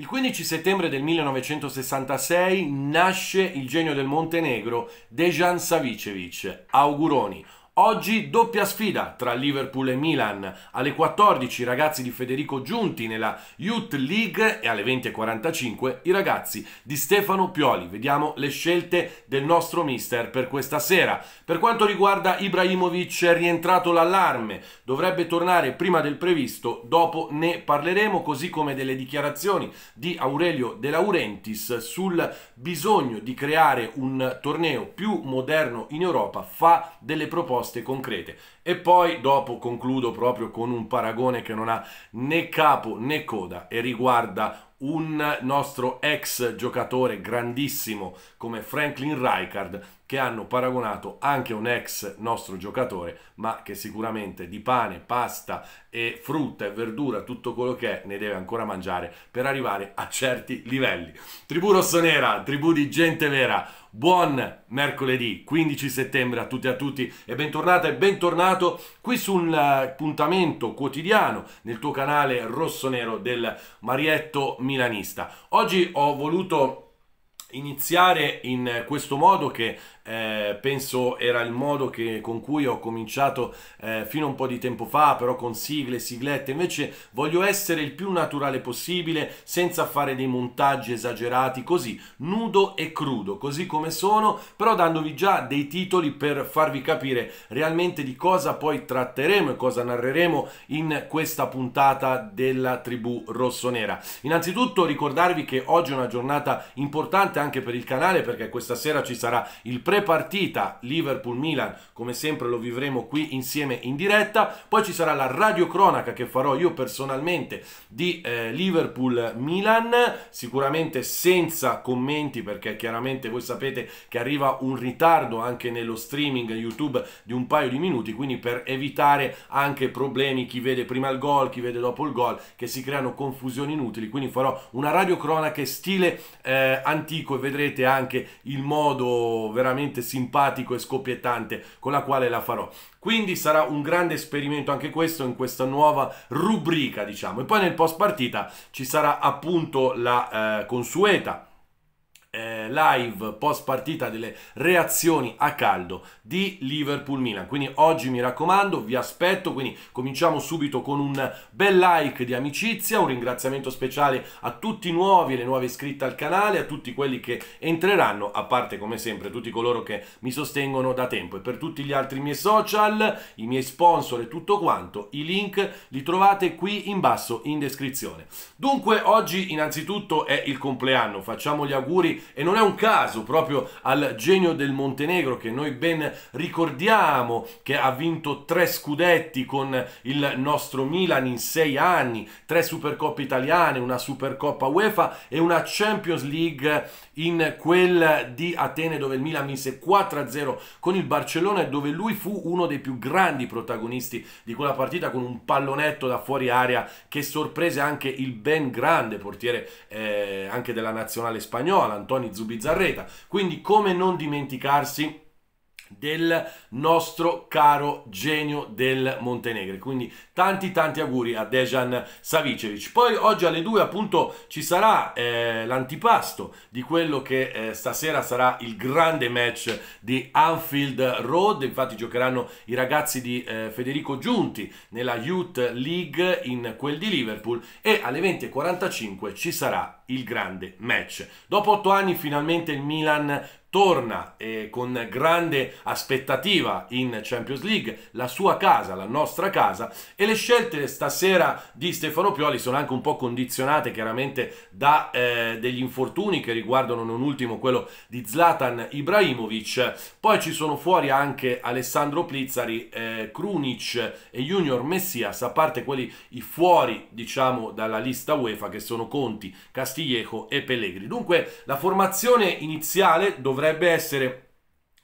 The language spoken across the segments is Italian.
Il 15 settembre del 1966 nasce il genio del Montenegro Dejan Savicevic. Auguroni, Oggi doppia sfida tra Liverpool e Milan. Alle 14 i ragazzi di Federico Giunti nella Youth League e alle 20.45 i ragazzi di Stefano Pioli. Vediamo le scelte del nostro mister per questa sera. Per quanto riguarda Ibrahimovic è rientrato l'allarme. Dovrebbe tornare prima del previsto, dopo ne parleremo, così come delle dichiarazioni di Aurelio De Laurentiis sul bisogno di creare un torneo più moderno in Europa. Fa delle proposte proposte concrete. E poi dopo concludo proprio con un paragone che non ha né capo né coda e riguarda un nostro ex giocatore grandissimo come Franklin Rijkaard che hanno paragonato anche un ex nostro giocatore ma che sicuramente di pane, pasta e frutta e verdura tutto quello che è ne deve ancora mangiare per arrivare a certi livelli. Tribù rossonera, tribù di gente vera Buon mercoledì 15 settembre a tutti e a tutti e bentornata e bentornato qui sull'appuntamento eh, quotidiano nel tuo canale rosso-nero del Marietto Milanista. Oggi ho voluto iniziare in questo modo che eh, penso era il modo che, con cui ho cominciato eh, fino a un po' di tempo fa, però con sigle, siglette, invece voglio essere il più naturale possibile senza fare dei montaggi esagerati, così nudo e crudo, così come sono, però dandovi già dei titoli per farvi capire realmente di cosa poi tratteremo e cosa narreremo in questa puntata della tribù rossonera. Innanzitutto ricordarvi che oggi è una giornata importante anche per il canale perché questa sera ci sarà il pre come partita Liverpool-Milan, come sempre lo vivremo qui insieme in diretta, poi ci sarà la radiocronaca che farò io personalmente di eh, Liverpool-Milan, sicuramente senza commenti perché chiaramente voi sapete che arriva un ritardo anche nello streaming YouTube di un paio di minuti, quindi per evitare anche problemi chi vede prima il gol, chi vede dopo il gol, che si creano confusioni inutili, quindi farò una radiocronaca stile eh, antico e vedrete anche il modo veramente veramente simpatico e scoppiettante con la quale la farò. Quindi sarà un grande esperimento anche questo in questa nuova rubrica, diciamo. E poi nel post partita ci sarà appunto la eh, consueta eh, live post partita delle reazioni a caldo di Liverpool-Milan. Quindi oggi mi raccomando, vi aspetto, quindi cominciamo subito con un bel like di amicizia, un ringraziamento speciale a tutti i nuovi e le nuove iscritte al canale, a tutti quelli che entreranno, a parte come sempre tutti coloro che mi sostengono da tempo e per tutti gli altri miei social, i miei sponsor e tutto quanto, i link li trovate qui in basso in descrizione. Dunque oggi innanzitutto è il compleanno, facciamo gli auguri e non è un caso proprio al genio del Montenegro che noi ben ricordiamo che ha vinto tre scudetti con il nostro Milan in sei anni, tre Supercoppe italiane, una Supercoppa UEFA e una Champions League in quel di Atene dove il Milan vinse 4-0 con il Barcellona e dove lui fu uno dei più grandi protagonisti di quella partita con un pallonetto da fuori area che sorprese anche il ben grande portiere eh, anche della nazionale spagnola, Tony Zubizarreta. Quindi come non dimenticarsi del nostro caro genio del Montenegro. Quindi tanti tanti auguri a Dejan Savicevic. Poi oggi alle 2 appunto ci sarà eh, l'antipasto di quello che eh, stasera sarà il grande match di Anfield Road. Infatti giocheranno i ragazzi di eh, Federico Giunti nella Youth League in quel di Liverpool e alle 20.45 ci sarà il grande match. Dopo 8 anni finalmente il Milan torna eh, con grande aspettativa in Champions League, la sua casa, la nostra casa e le scelte stasera di Stefano Pioli sono anche un po' condizionate chiaramente da eh, degli infortuni che riguardano non ultimo quello di Zlatan Ibrahimovic, poi ci sono fuori anche Alessandro Plizzari, eh, Krunic e Junior Messias, a parte quelli i fuori diciamo dalla lista UEFA che sono Conti, Castiglieco e Pellegrini. Dunque la formazione iniziale dove dovrebbe essere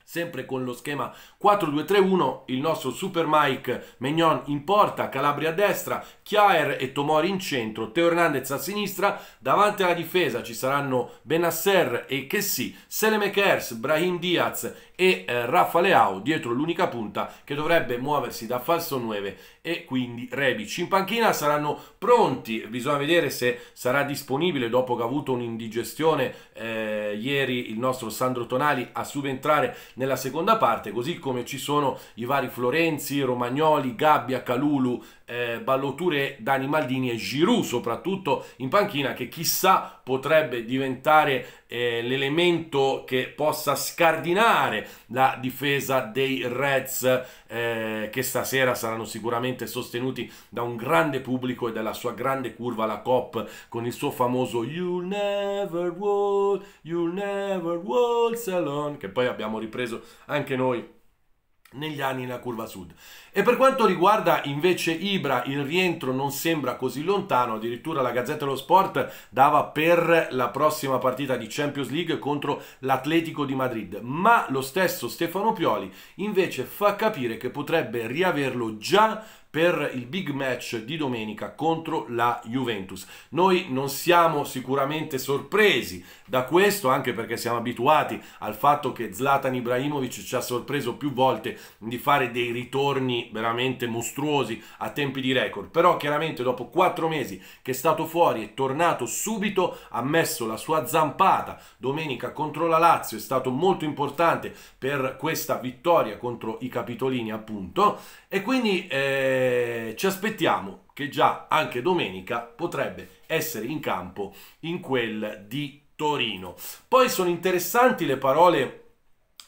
sempre con lo schema 4-2-3-1 il nostro Super Mike Megnon in porta, Calabria a destra, Chiaer e Tomori in centro, Teo Hernandez a sinistra, davanti alla difesa ci saranno Benasser e Chessy, Selemekers, Brahim Diaz e eh, Rafa Leao dietro l'unica punta che dovrebbe muoversi da falso 9 e quindi Rebic. In panchina saranno pronti, bisogna vedere se sarà disponibile dopo che ha avuto un'indigestione eh, ieri il nostro Sandro Tonali a subentrare nella seconda parte, così come ci sono i vari Florenzi, Romagnoli, Gabbia, Calulu, eh, Balloture, Dani Maldini e Giroud soprattutto in panchina che chissà potrebbe diventare eh, l'elemento che possa scardinare la difesa dei Reds eh, che stasera saranno sicuramente sostenuti da un grande pubblico e dalla sua grande curva la COP con il suo famoso You Never Walk, You Never Walk Alone che poi abbiamo ripreso anche noi negli anni nella curva sud. E per quanto riguarda invece Ibra, il rientro non sembra così lontano, addirittura la Gazzetta dello Sport dava per la prossima partita di Champions League contro l'Atletico di Madrid, ma lo stesso Stefano Pioli invece fa capire che potrebbe riaverlo già per il big match di domenica contro la Juventus. Noi non siamo sicuramente sorpresi da questo, anche perché siamo abituati al fatto che Zlatan Ibrahimovic ci ha sorpreso più volte di fare dei ritorni veramente mostruosi a tempi di record, però chiaramente dopo quattro mesi che è stato fuori è tornato subito, ha messo la sua zampata domenica contro la Lazio, è stato molto importante per questa vittoria contro i Capitolini appunto e quindi eh, eh, ci aspettiamo che già anche domenica potrebbe essere in campo in quel di Torino. Poi sono interessanti le parole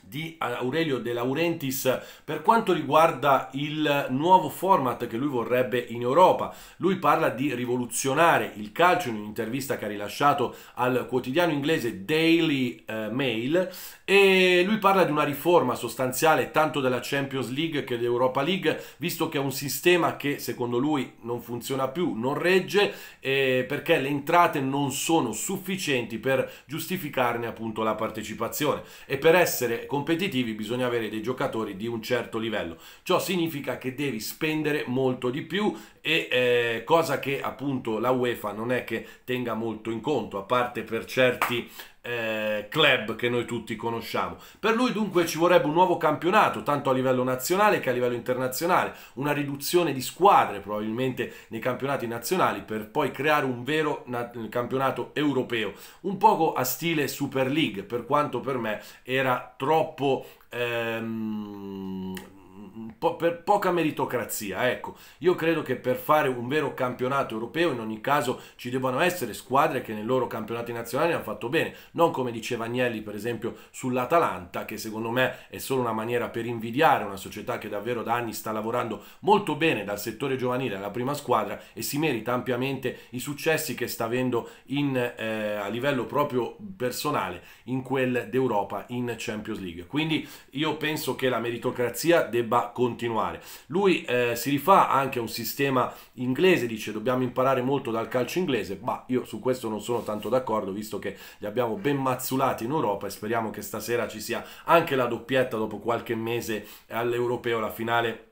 di Aurelio De Laurentiis per quanto riguarda il nuovo format che lui vorrebbe in Europa. Lui parla di rivoluzionare il calcio in un'intervista che ha rilasciato al quotidiano inglese Daily eh, Mail e lui parla di una riforma sostanziale tanto della Champions League che dell'Europa League, visto che è un sistema che secondo lui non funziona più, non regge, eh, perché le entrate non sono sufficienti per giustificarne appunto la partecipazione. E per essere con competitivi bisogna avere dei giocatori di un certo livello. Ciò significa che devi spendere molto di più e eh, cosa che appunto la UEFA non è che tenga molto in conto, a parte per certi eh, club che noi tutti conosciamo. Per lui dunque ci vorrebbe un nuovo campionato, tanto a livello nazionale che a livello internazionale, una riduzione di squadre probabilmente nei campionati nazionali per poi creare un vero campionato europeo, un poco a stile Super League, per quanto per me era troppo... Ehm, po per poca meritocrazia. Ecco, io credo che per fare un vero campionato europeo, in ogni caso, ci debbano essere squadre che nel loro campionato nazionale hanno fatto bene, non come diceva Agnelli, per esempio, sull'Atalanta, che secondo me è solo una maniera per invidiare una società che davvero da anni sta lavorando molto bene dal settore giovanile alla prima squadra e si merita ampiamente i successi che sta avendo in, eh, a livello proprio personale in quel d'Europa in Champions League. Quindi io penso che la meritocrazia debba continuare. Lui eh, si rifà anche a un sistema inglese, dice dobbiamo imparare molto dal calcio inglese, ma io su questo non sono tanto d'accordo, visto che li abbiamo ben mazzulati in Europa e speriamo che stasera ci sia anche la doppietta dopo qualche mese all'Europeo, la finale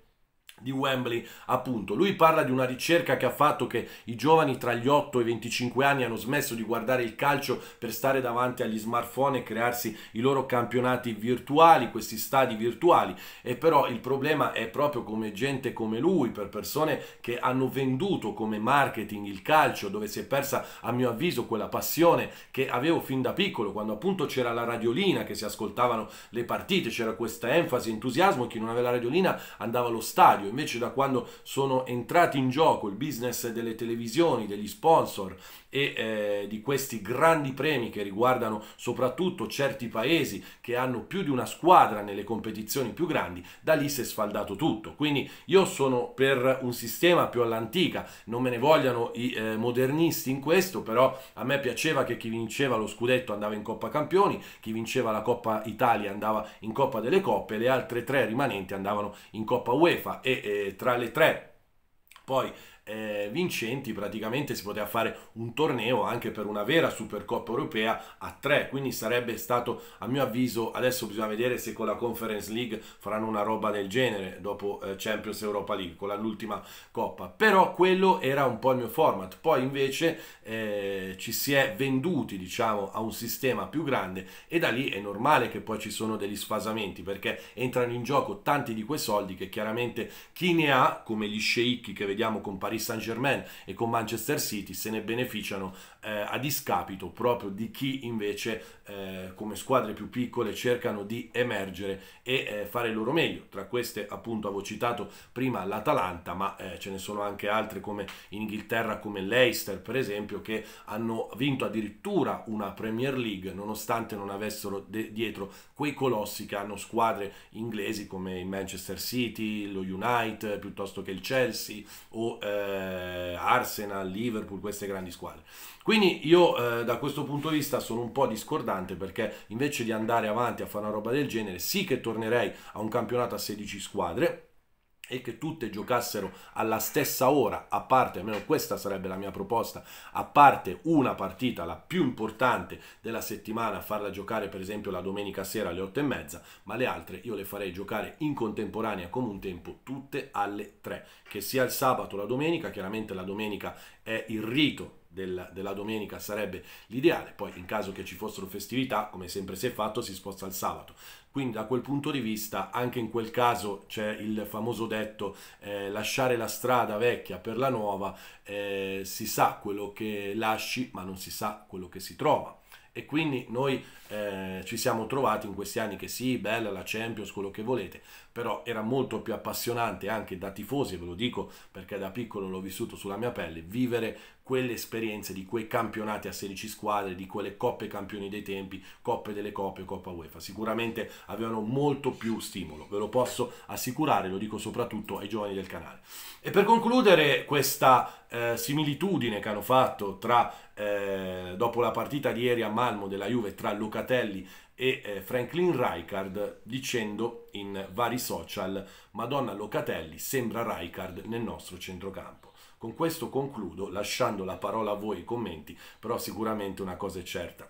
di Wembley, appunto. Lui parla di una ricerca che ha fatto che i giovani tra gli 8 e i 25 anni hanno smesso di guardare il calcio per stare davanti agli smartphone e crearsi i loro campionati virtuali, questi stadi virtuali. E però il problema è proprio come gente come lui, per persone che hanno venduto come marketing il calcio, dove si è persa a mio avviso quella passione che avevo fin da piccolo, quando appunto c'era la radiolina che si ascoltavano le partite, c'era questa enfasi, entusiasmo, chi non aveva la radiolina andava allo stadio radio, invece da quando sono entrati in gioco il business delle televisioni, degli sponsor e eh, di questi grandi premi che riguardano soprattutto certi paesi che hanno più di una squadra nelle competizioni più grandi, da lì si è sfaldato tutto. Quindi io sono per un sistema più all'antica, non me ne vogliano i eh, modernisti in questo, però a me piaceva che chi vinceva lo scudetto andava in Coppa Campioni, chi vinceva la Coppa Italia andava in Coppa delle Coppe, le altre tre rimanenti andavano in Coppa UEFA e eh, tra le tre poi eh, vincenti praticamente si poteva fare un torneo anche per una vera Supercoppa europea a tre, quindi sarebbe stato a mio avviso, adesso bisogna vedere se con la Conference League faranno una roba del genere dopo eh, Champions Europa League, con l'ultima coppa, però quello era un po' il mio format, poi invece eh, ci si è venduti diciamo a un sistema più grande e da lì è normale che poi ci sono degli sfasamenti perché entrano in gioco tanti di quei soldi che chiaramente chi ne ha, come gli sceicchi che vediamo comparire Paris Saint Germain e con Manchester City se ne beneficiano eh, a discapito proprio di chi invece eh, come squadre più piccole cercano di emergere e eh, fare il loro meglio. Tra queste appunto avevo citato prima l'Atalanta ma eh, ce ne sono anche altre come in Inghilterra come l'Eister per esempio che hanno vinto addirittura una Premier League nonostante non avessero dietro quei colossi che hanno squadre inglesi come il Manchester City, lo United piuttosto che il Chelsea o eh, eh, Arsenal, Liverpool, queste grandi squadre. Quindi io eh, da questo punto di vista sono un po' discordante perché invece di andare avanti a fare una roba del genere, sì che tornerei a un campionato a 16 squadre, e che tutte giocassero alla stessa ora, a parte, almeno questa sarebbe la mia proposta, a parte una partita, la più importante della settimana, farla giocare per esempio la domenica sera alle 8 e mezza, ma le altre io le farei giocare in contemporanea come un tempo, tutte alle 3, che sia il sabato o la domenica, chiaramente la domenica è il rito della, della domenica sarebbe l'ideale, poi in caso che ci fossero festività, come sempre si è fatto, si sposta al sabato. Quindi da quel punto di vista, anche in quel caso c'è il famoso detto eh, lasciare la strada vecchia per la nuova, eh, si sa quello che lasci ma non si sa quello che si trova. E quindi noi eh, ci siamo trovati in questi anni che sì, bella la Champions, quello che volete, però era molto più appassionante anche da tifosi, ve lo dico perché da piccolo l'ho vissuto sulla mia pelle, vivere quelle esperienze di quei campionati a 16 squadre, di quelle coppe campioni dei tempi, coppe delle coppe, coppa UEFA, sicuramente avevano molto più stimolo, ve lo posso assicurare, lo dico soprattutto ai giovani del canale. E per concludere questa eh, similitudine che hanno fatto tra eh, dopo la partita di ieri a Malmo della Juve tra Locatelli e eh, Franklin Rijkaard dicendo in vari social Madonna Locatelli sembra Rijkaard nel nostro centrocampo. Con questo concludo lasciando la parola a voi i commenti, però sicuramente una cosa è certa.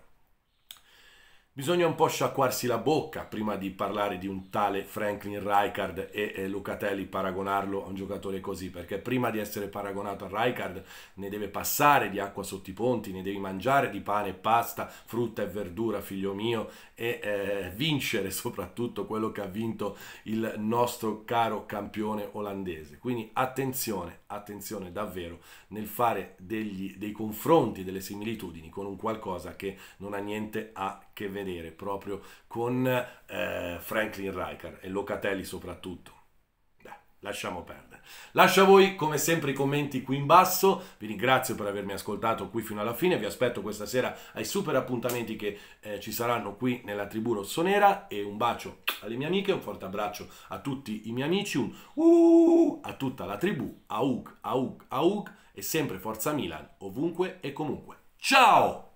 Bisogna un po' sciacquarsi la bocca prima di parlare di un tale Franklin Rijkaard e, Lucatelli, paragonarlo a un giocatore così, perché prima di essere paragonato a Rijkaard ne deve passare di acqua sotto i ponti, ne devi mangiare di pane, e pasta, frutta e verdura, figlio mio, e eh, vincere soprattutto quello che ha vinto il nostro caro campione olandese. Quindi attenzione, attenzione davvero nel fare degli, dei confronti, delle similitudini con un qualcosa che non ha niente a che vedere proprio con eh, Franklin Riker e Locatelli soprattutto lasciamo perdere. Lascio a voi come sempre i commenti qui in basso, vi ringrazio per avermi ascoltato qui fino alla fine, vi aspetto questa sera ai super appuntamenti che eh, ci saranno qui nella tribù rossonera e un bacio alle mie amiche, un forte abbraccio a tutti i miei amici, un uh, a tutta la tribù, aug, aug, aug e sempre forza Milan, ovunque e comunque. Ciao!